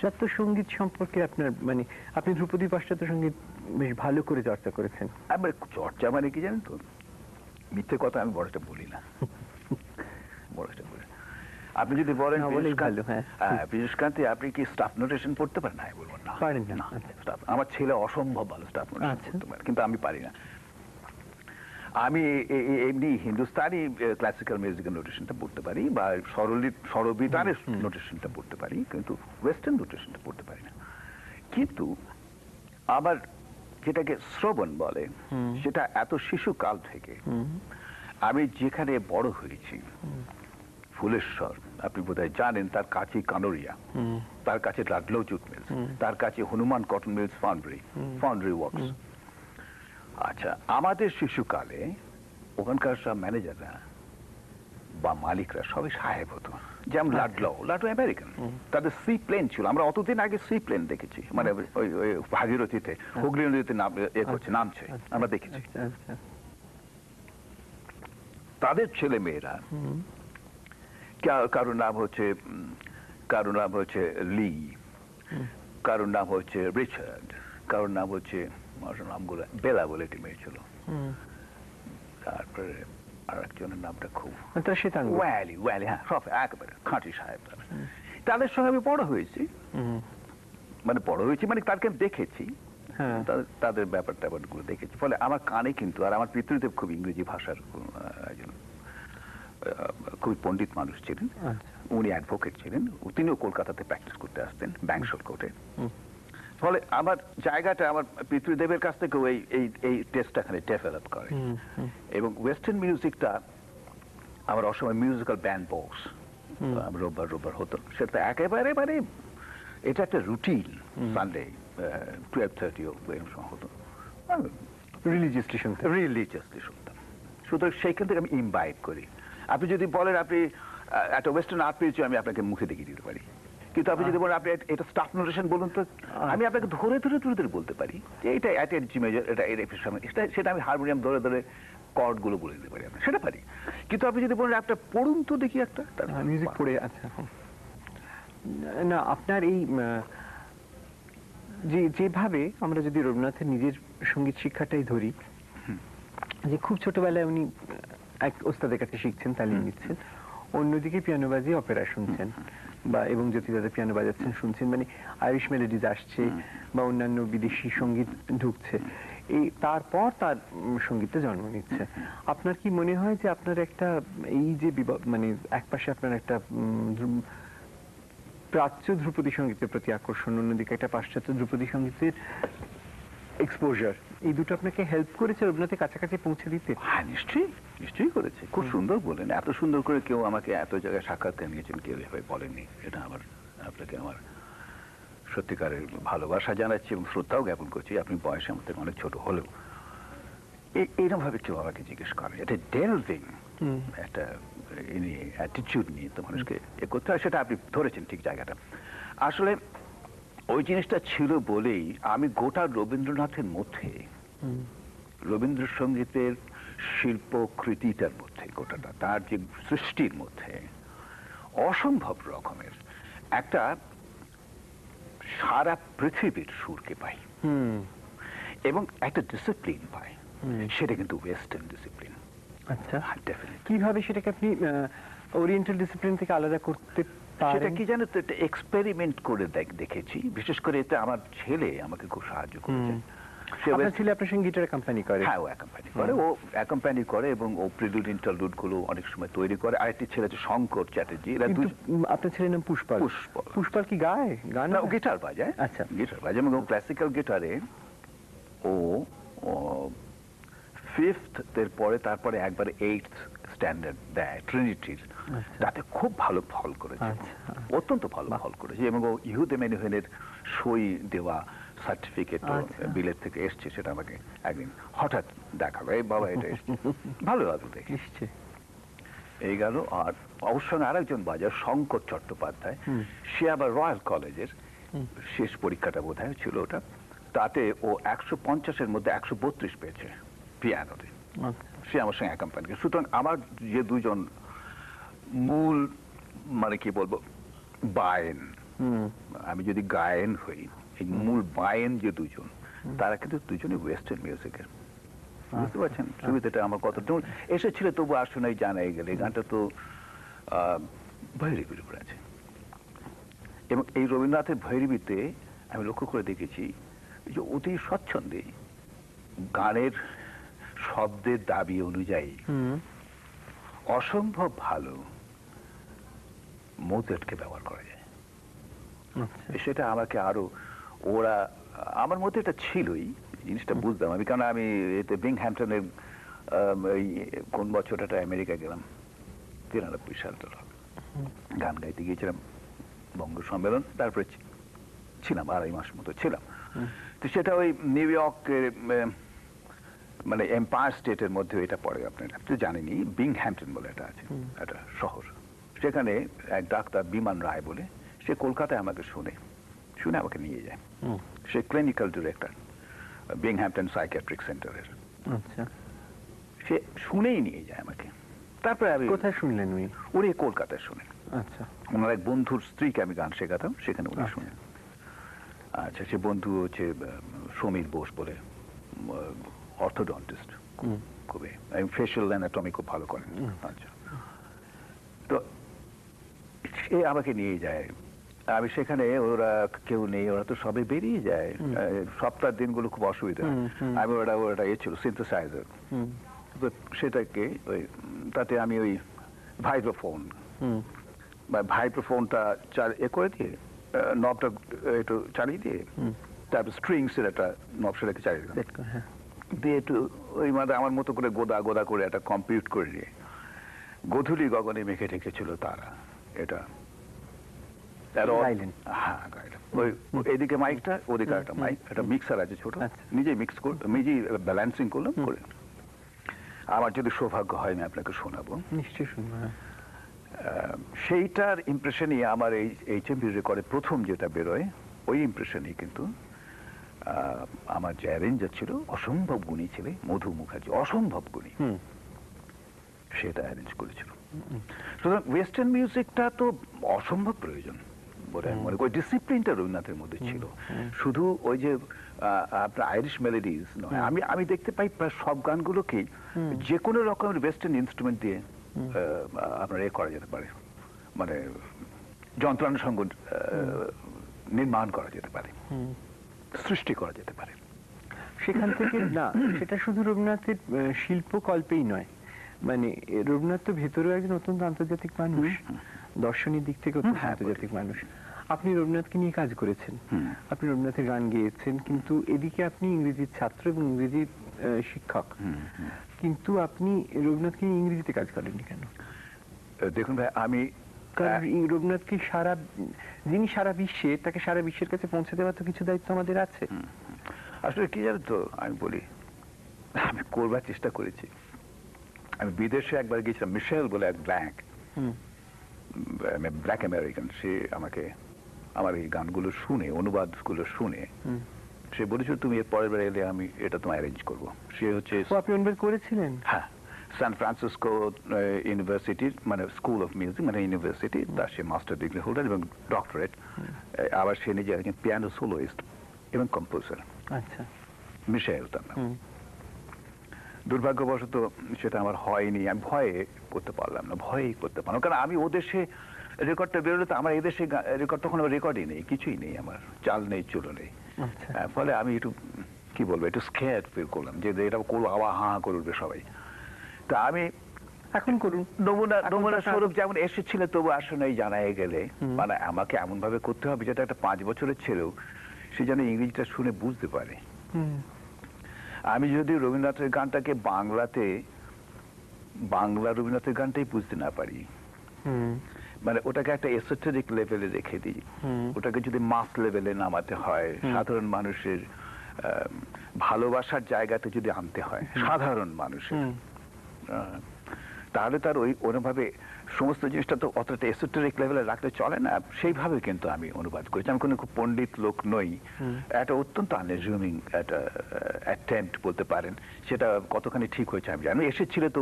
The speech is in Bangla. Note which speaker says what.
Speaker 1: চাত্য সঙ্গীত সম্পর্কে আপনার মানে আপনি ধ্রুপদী পাশ্চাত্য সঙ্গীত বেশ ভালো করে চর্চা করেছেন
Speaker 2: আবার চর্চা মানে কি জানেন তো মিথ্যে কথা আমি বড়টা বলি না বড়টা বলি আপনি যদি বলেন বিশেষ হ্যাঁ। হ্যাঁ, আপনি কি স্টাফ নোটেশন পড়তে পারেন না বলবো না আচ্ছা। আমার ছেলে অসম্ভব ভালো স্টাফ আচ্ছা। নোটেশন কিন্তু আমি পারি না আমি এমনি হিন্দুস্তানি ক্লাসিক্যাল মিউজিক্যাল নোটেশনটা পড়তে পারি বা সরলি সরবিতানের নোটেশনটা পড়তে পারি কিন্তু ওয়েস্টার্ন নোটেশনটা পড়তে পারি না কিন্তু আমার যেটাকে শ্রবণ বলে সেটা এত শিশুকাল থেকে আমি যেখানে বড় হয়েছি ফুলেশ্বর আপনি বোধহয় জানেন তার কাছে কানরিয়া তার কাছে লাডলৌচুট মিলস তার কাছে Hanuman cotton mills foundry foundry works আচ্ছা আমাদের শিশুকালে ওখানকার সব ম্যানেজাররা বা মালিকরা সবই সাহেব হতো যেমন লাডলো আচ্ছা। লাডলো আমেরিকান তাদের সি প্লেন ছিল আমরা অতদিন আগে সি প্লেন দেখেছি মানে ওই ওই ভাগীরথীতে আচ্ছা। হুগলি নদীতে নাম এ আচ্ছা। করছে নামছে আমরা দেখেছি তাদের ছেলে মেয়েরা কারোর নাম হচ্ছে কারোর নাম হচ্ছে লি কারোর নাম হচ্ছে রিচার্ড কারোর নাম হচ্ছে নামগুলো বেলা বলে ছিল তারপরে আর একজনের নামটা খুব ওয়ালি ওয়ালি হ্যাঁ সব খাঁটি সাহেব তাদের সঙ্গে আমি বড় হয়েছি মানে বড় হয়েছি মানে তাদেরকে আমি দেখেছি হ্যাঁ। তাদের ব্যাপার ট্যাপারগুলো দেখেছি ফলে আমার কানে কিন্তু আর আমার পিতৃদেব খুব ইংরেজি ভাষার একজন খুবই পণ্ডিত মানুষ ছিলেন আচ্ছা। উনি অ্যাডভোকেট ছিলেন তিনিও কলকাতাতে প্র্যাকটিস করতে আসতেন ব্যাংসল কোর্টে ফলে আমার জায়গাটা আমার পিতৃদেবের কাছ থেকেও এই এই এই টেস্টটা টেস্টটাখানে ডেভেলপ করে এবং ওয়েস্টার্ন মিউজিকটা আমার অসময় মিউজিক্যাল ব্যান্ড বক্স রোববার রোববার হতো সেটা একেবারে মানে এটা একটা রুটিন সানডে টুয়েলভ থার্টি এরকম সময় হতো রিলিজিয়াসলি শুনতাম রিলিজিয়াসলি শুনতাম সুতরাং সেইখান থেকে আমি ইনভাইট করি আপনি যদি বলেন আপনি একটা ওয়েস্টার্ন আর্ট পেয়েছি আমি আপনাকে মুখে দেখিয়ে দিতে পারি কিন্তু আপনি যদি বলেন আপনি এটা স্টাফ নোটেশন বলুন তো আচ্ছা। আমি আপনাকে ধরে ধরে ধরে ধরে বলতে পারি যে এটা অ্যাটেড জি মেজর এটা এর সেটা সেটা আমি হারমোনিয়াম ধরে ধরে কর্ডগুলো বলে দিতে পারি আপনার সেটা পারি কিন্তু আপনি যদি বলেন একটা পড়ুন তো দেখি একটা মিউজিক হ্যাঁ, পড়ে আচ্ছা
Speaker 1: না আপনার এই যে যেভাবে আমরা যদি রবীন্দ্রনাথের নিজের সঙ্গীত শিক্ষাটাই ধরি যে খুব ছোটবেলায় উনি এক ওস্তাদের কাছে শিখছেন তালিম নিচ্ছেন অন্যদিকে পিয়ানোবাজি অপেরা শুনছেন বা এবং যদি দাদা পিয়ানো বাজাচ্ছেন শুনছেন মানে আইরিশ মেলোডিজ আসছে বা অন্যান্য বিদেশি সঙ্গীত ঢুকছে এই তারপর তার সঙ্গীতে জন্ম নিচ্ছে আপনার কি মনে হয় যে আপনার একটা এই যে মানে একপাশে আপনার একটা প্রাচ্য ধ্রুপদী সঙ্গীতের প্রতি আকর্ষণ অন্যদিকে একটা পাশ্চাত্য ধ্রুপদী সঙ্গীতের এক্সপোজার এই দুটো আপনাকে হেল্প করেছে রবীন্দ্রনাথে কাছাকাছি পৌঁছে দিতে হ্যাঁ নিশ্চয়ই
Speaker 2: নিশ্চয়ই করেছে খুব সুন্দর বলেন এত সুন্দর করে কেউ আমাকে এত জায়গায় সাক্ষাৎকার নিয়েছেন কেউ এভাবে বলেননি এটা আমার আপনাকে আমার সত্যিকারের ভালোবাসা জানাচ্ছি এবং শ্রদ্ধাও জ্ঞাপন করছি আপনি বয়স আমার থেকে অনেক ছোট হলেও এইরকমভাবে কেউ আমাকে জিজ্ঞেস করে এটা ডেলভিং একটা এ নিয়ে অ্যাটিচিউড নিয়ে তো মানুষকে এ করতে হয় সেটা আপনি ধরেছেন ঠিক জায়গাটা আসলে ওই জিনিসটা ছিল বলেই আমি গোটা রবীন্দ্রনাথের মধ্যে রবীন্দ্রসঙ্গীতের শিল্পকৃতিটার মধ্যে গোটাটা তার যে সৃষ্টির মধ্যে অসম্ভব রকমের একটা সারা পৃথিবীর সুরকে পাই এবং একটা ডিসিপ্লিন পাই সেটা কিন্তু ওয়েস্টার্ন ডিসিপ্লিন
Speaker 1: আচ্ছা হ্যাঁ, কিভাবে সেটাকে আপনি ওরিয়েন্টাল ডিসিপ্লিন থেকে আলাদা করতে
Speaker 2: সেটা কি জানো তো একটা এক্সপেরিমেন্ট করে দেখ দেখেছি বিশেষ করে এতে আমার ছেলে আমাকে খুব সাহায্য করেছে আপনার ছেলে আপনার সঙ্গে কোম্পানি করে হ্যাঁ ও কোম্পানি করে ও কোম্পানি করে এবং ও প্রিলুড ইন্টারলুড গুলো অনেক সময় তৈরি করে আরেকটি ছেলে আছে শঙ্কর চ্যাটার্জি আপনার
Speaker 1: ছেলের নাম পুষ্পাল পুষ্পাল পুষ্পাল কি গায়
Speaker 2: গান না ও গিটার বাজায় আচ্ছা গিটার বাজায় এবং ক্লাসিক্যাল গিটারে ও ফিফথ পরে তারপরে একবার এইট স্ট্যান্ডার্ড দেয় ট্রিনিটির আচ্ছা। তাতে খুব ভালো ফল করেছে আচ্ছা, আচ্ছা। অত্যন্ত ভালো ফল করেছে এবং ইহুদে মেনুহেনের সই দেওয়া সার্টিফিকেট বিলের থেকে এসছে সেটা আমাকে একদিন হঠাৎ দেখালো এই বাবা এটা এসছে ভালো লাগলো দেখে এই গেল আর অবশ্য আরেকজন বাজার শঙ্কর চট্টোপাধ্যায় সে আবার রয়্যাল কলেজের শেষ পরীক্ষাটা বোধ ছিল ওটা তাতে ও একশো পঞ্চাশের মধ্যে একশো বত্রিশ পেয়েছে পিয়ানোতে আচ্ছা। সে আমার সঙ্গে অ্যাকাম্পানি করে সুতরাং আমার যে দুজন মূল মানে কি বলবো বায়েন আমি যদি গায়েন হই এই মূল বায়েন যে দুজন তারা কিন্তু দুজনই ওয়েস্টার্ন মিউজিকের বুঝতে পারছেন সুবিধাটা আচ্ছা। আমার কত এসেছিল তবু আসনাই জানাই গেলে গানটা তো ভৈরবীর উপর আছে এবং এই রবীন্দ্রনাথের ভৈরবীতে আমি লক্ষ্য করে দেখেছি যে অতি স্বচ্ছন্দে গানের শব্দের দাবি অনুযায়ী অসম্ভব ভালো মোতেটকে ব্যবহার করা যায় আচ্ছা। সেটা আমাকে আরো ওরা আমার মধ্যে এটা ছিলই জিনিসটা বুঝতাম আমি কারণ আমি এতে বিংহ্যাম্পটনের ওই কোন বছরটা আমেরিকা গেলাম তিরানব্বই সালটা গান গাইতে গিয়েছিলাম বঙ্গ সম্মেলন তারপরে ছিলাম আড়াই মাস মতো ছিলাম তো সেটা ওই নিউ ইয়র্কের মানে এম্পায়ার স্টেটের মধ্যে এটা পড়ে আপনার আপনি জানেনি বিংহ্যাম্পটন বলে এটা আছে একটা শহর সেখানে এক ডাক্তার বিমান রায় বলে সে কলকাতায় আমাকে শুনে শুনে আমাকে নিয়ে যায় সে ক্লিনিক্যাল ডিরেক্টর বিংহ্যাম্পটন সাইকিয়াট্রিক সেন্টারের সে শুনেই নিয়ে যায় আমাকে তারপরে আমি কোথায় শুনলেন উনি উনি কলকাতায় শুনেন আচ্ছা ওনার এক বন্ধুর স্ত্রীকে আমি গান শেখাতাম সেখানে উনি আচ্ছা। শুনেন আচ্ছা সে বন্ধু হচ্ছে সমীর বোস বলে অর্থোডন্টিস্ট খুবই ফেশিয়াল অ্যানাটমি খুব ভালো করেন আচ্ছা তো সে আমাকে নিয়ে যায় আমি সেখানে ওরা কেউ নেই ওরা তো সবে বেরিয়ে যায় সপ্তাহ দিনগুলো খুব অসুবিধা আমি ওরা ওরা এ ছিল সিনথেসাইজার তো সেটাকে ওই তাতে আমি ওই ভাইব্রোফোন বা ভাইব্রোফোনটা চাল এ করে দিয়ে নবটা একটু চালিয়ে দিয়ে তারপর স্ট্রিংসের একটা নব সেটাকে চালিয়ে দিলাম দিয়ে একটু ওই মাদা আমার মতো করে গোদা গোদা করে একটা কম্পিউট করে নিয়ে গধুলি গগনে মেখে ঢেকেছিল তারা এটা ব্যালেন্সিং আচ্ছা। আমার যদি সৌভাগ্য হয় আমি আপনাকে শোনাবো হ্যাঁ। সেইটার ইম্প্রেশনই আমার এই এইচ এম রেকর্ডে প্রথম যেটা বেরোয় ওই ইম্প্রেশনই কিন্তু আমার যে অ্যারেঞ্জার ছিল অসম্ভব গুণী ছেলে মধু মুখার্জি অসম্ভব গুণী সেটা অ্যারেঞ্জ করেছিল সুতরাং ওয়েস্টার্ন মিউজিকটা তো অসম্ভব প্রয়োজন বলে মনে করি ডিসিপ্লিনটা রবীন্দ্রনাথের মধ্যে ছিল শুধু ওই যে আপনার আইরিশ মেলোডিজ নয় আমি আমি দেখতে পাই প্রায় সব গানগুলোকেই যে কোনো রকমের ওয়েস্টার্ন ইনস্ট্রুমেন্ট দিয়ে আপনার এ করা যেতে পারে মানে যন্ত্রানুষঙ্গ নির্মাণ করা যেতে পারে সৃষ্টি করা যেতে পারে
Speaker 1: সেখান থেকে না সেটা শুধু রবীন্দ্রনাথের শিল্পকল্পেই নয় মানে রবীন্দ্রনাথ তো ভেতরেও একজন অত্যন্ত আন্তর্জাতিক মানুষ দর্শনের দিক থেকে অত্যন্ত হ্যাঁ, আন্তর্জাতিক মানুষ আপনি রবীন্দ্রনাথকে নিয়ে কাজ করেছেন আপনি রবীন্দ্রনাথের গান গিয়েছেন কিন্তু এদিকে আপনি ইংরেজির ছাত্র এবং ইংরেজির শিক্ষক কিন্তু আপনি রবীন্দ্রনাথকে ইংরেজিতে কাজ করেননি কেন
Speaker 2: দেখুন ভাই আমি
Speaker 1: চমৎকার হ্যাঁ। রবীন্দ্রনাথকে সারা যিনি সারা বিশ্বে তাকে সারা বিশ্বের কাছে পৌঁছে দেওয়ার তো কিছু দায়িত্ব আমাদের আছে
Speaker 2: আসলে কি জানো তো আমি বলি আমি করবার চেষ্টা করেছি আমি বিদেশে একবার গিয়েছিলাম মিশেল বলে এক ব্ল্যাক আমেরিকান সে আমাকে আমার এই গানগুলো শুনে অনুবাদগুলো শুনে সে বলেছিল তুমি এর পরের বার এলে আমি এটা তোমায় অ্যারেঞ্জ করবো সে হচ্ছে আপনি করেছিলেন হ্যাঁ সান ফ্রান্সিসকো ইউনিভার্সিটির মানে স্কুল অফ মিউজিক মানে ইউনিভার্সিটি তার সে মাস্টার ডিগ্রি হোল্ডার এবং ডক্টরেট আবার সে নিজে একজন পিয়ানো সোলোইস্ট এবং কম্পোজার আচ্ছা মিশাইল তার নাম দুর্ভাগ্যবশত সেটা আমার হয়নি আমি ভয়ে করতে পারলাম না ভয়েই করতে পারলাম কারণ আমি ওদেশে রেকর্ডটা বেরোলে তো আমার এদেশে রেকর্ড তখন আমার রেকর্ডই নেই কিছুই নেই আমার চাল নেই চুলো নেই আচ্ছা। হ্যাঁ, ফলে আমি একটু কি বলবো একটু স্কেয়ার ফিল করলাম যে এটা করবো আবার হা করে উঠবে সবাই তা
Speaker 1: আমি এখন করুন নমুনা নমুনা স্বরূপ
Speaker 2: যেমন এসেছিল তবু আসলে জানায় গেলে মানে আমাকে এমন ভাবে করতে হবে যেটা একটা পাঁচ বছরের ছেলেও সে যেন ইংরেজিটা শুনে বুঝতে পারে আমি যদি রবীন্দ্রনাথের গানটাকে বাংলাতে বাংলা রবীন্দ্রনাথের গানটাই বুঝতে না পারি মানে ওটাকে একটা এসোথেরিক লেভেলে রেখে দিই ওটাকে যদি মাস লেভেলে নামাতে হয় সাধারণ মানুষের ভালোবাসার জায়গাতে যদি আনতে হয় সাধারণ মানুষের তাহলে তার ওই অনুভাবে সমস্ত জিনিসটা তো অতটা এসোটেরিক লেভেলে রাখলে চলে না সেইভাবে কিন্তু আমি অনুবাদ করেছি আমি কোনো খুব পণ্ডিত লোক নই একটা অত্যন্ত আনরেজিউমিং একটা অ্যাটেম্প বলতে পারেন সেটা কতখানি ঠিক হয়েছে আমি জানি এসেছিল তো